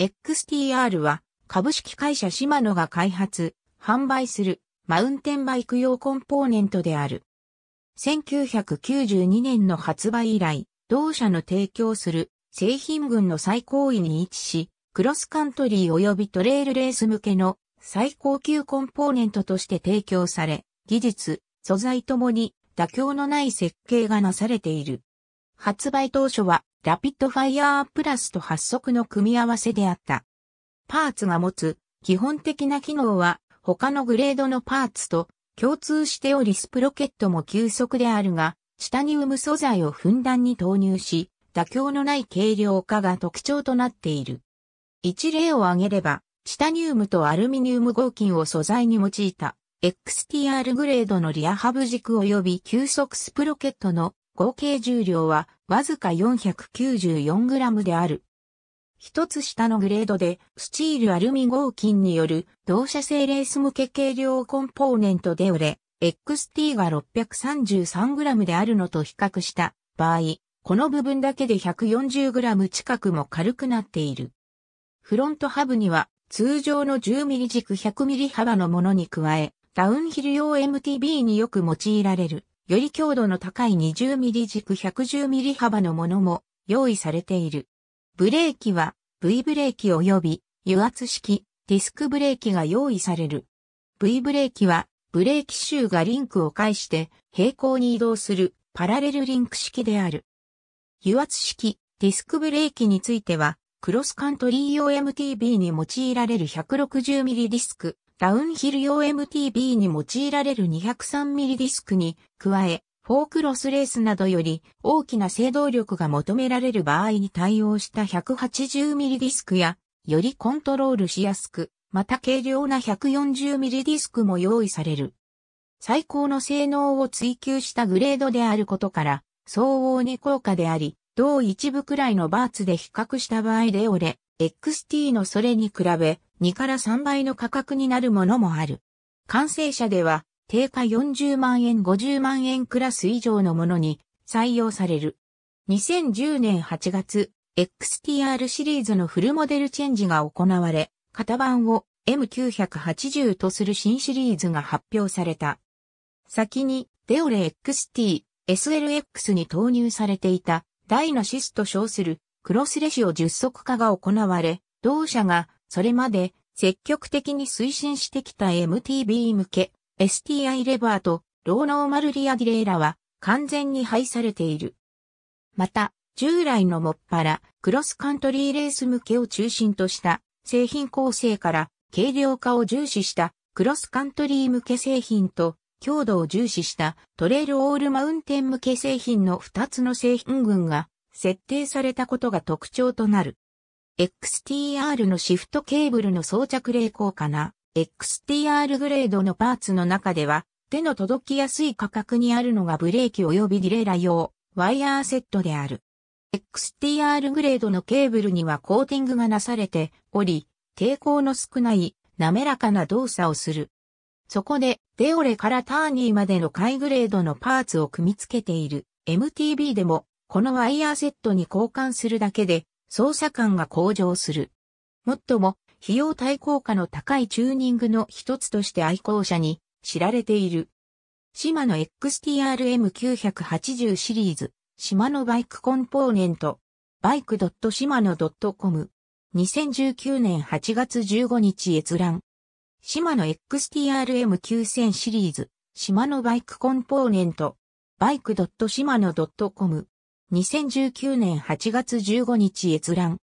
XTR は株式会社シマノが開発、販売するマウンテンバイク用コンポーネントである。1992年の発売以来、同社の提供する製品群の最高位に位置し、クロスカントリー及びトレイルレース向けの最高級コンポーネントとして提供され、技術、素材ともに妥協のない設計がなされている。発売当初はラピッドファイヤープラスと発足の組み合わせであった。パーツが持つ基本的な機能は他のグレードのパーツと共通しておりスプロケットも急速であるが、タニウム素材をふんだんに投入し、妥協のない軽量化が特徴となっている。一例を挙げれば、チタニウムとアルミニウム合金を素材に用いた XTR グレードのリアハブ軸及び急速スプロケットの合計重量はわずか 494g である。一つ下のグレードで、スチールアルミ合金による同社製レース向け軽量コンポーネントで売れ、XT が 633g であるのと比較した場合、この部分だけで 140g 近くも軽くなっている。フロントハブには通常の 10mm 軸 100mm 幅のものに加え、ダウンヒル用 MTB によく用いられるより強度の高い 20mm 軸 110mm 幅のものも用意されている。ブレーキは V ブレーキ及び油圧式ディスクブレーキが用意される。V ブレーキはブレーキシューがリンクを介して平行に移動するパラレルリンク式である。油圧式ディスクブレーキについてはクロスカントリー o MTB に用いられる 160mm ディスクダウンヒル用 MTB に用いられる 203mm ディスクに加え、フォークロスレースなどより大きな制動力が求められる場合に対応した 180mm ディスクや、よりコントロールしやすく、また軽量な 140mm ディスクも用意される。最高の性能を追求したグレードであることから、相応に高価であり、同一部くらいのバーツで比較した場合で折れ、XT のそれに比べ、2から3倍の価格になるものもある。完成車では、定価40万円50万円クラス以上のものに採用される。2010年8月、XTR シリーズのフルモデルチェンジが行われ、型番を M980 とする新シリーズが発表された。先に、デオレ XT、SLX に投入されていた、ダイナシスと称するクロスレシオ10速化が行われ、同社がそれまで積極的に推進してきた MTB 向け STI レバーとローノーマルリアディレイラは完全に廃されている。また、従来のもっぱらクロスカントリーレース向けを中心とした製品構成から軽量化を重視したクロスカントリー向け製品と強度を重視したトレイルオールマウンテン向け製品の2つの製品群が設定されたことが特徴となる。XTR のシフトケーブルの装着例行かな XTR グレードのパーツの中では手の届きやすい価格にあるのがブレーキ及びディレイラ用ワイヤーセットである。XTR グレードのケーブルにはコーティングがなされており、抵抗の少ない滑らかな動作をする。そこで、デオレからターニーまでの下位グレードのパーツを組み付けている MTB でも、このワイヤーセットに交換するだけで操作感が向上する。もっとも、費用対効果の高いチューニングの一つとして愛好者に知られている。シマの XTRM980 シリーズ、シマのバイクコンポーネント、バイク .shimano.com、2019年8月15日閲覧。シマの XTRM9000 シリーズ、シマのバイクコンポーネント、バイク .shimano.com、2019年8月15日閲覧。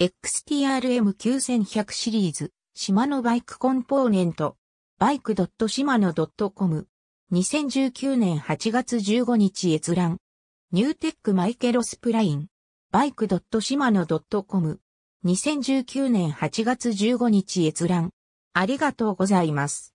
XTRM9100 シリーズ、シマノバイクコンポーネント、バイク島の。c o m 2019年8月15日閲覧。ニューテックマイケロスプライン。バイク島の。c o m 2019年8月15日閲覧。ありがとうございます。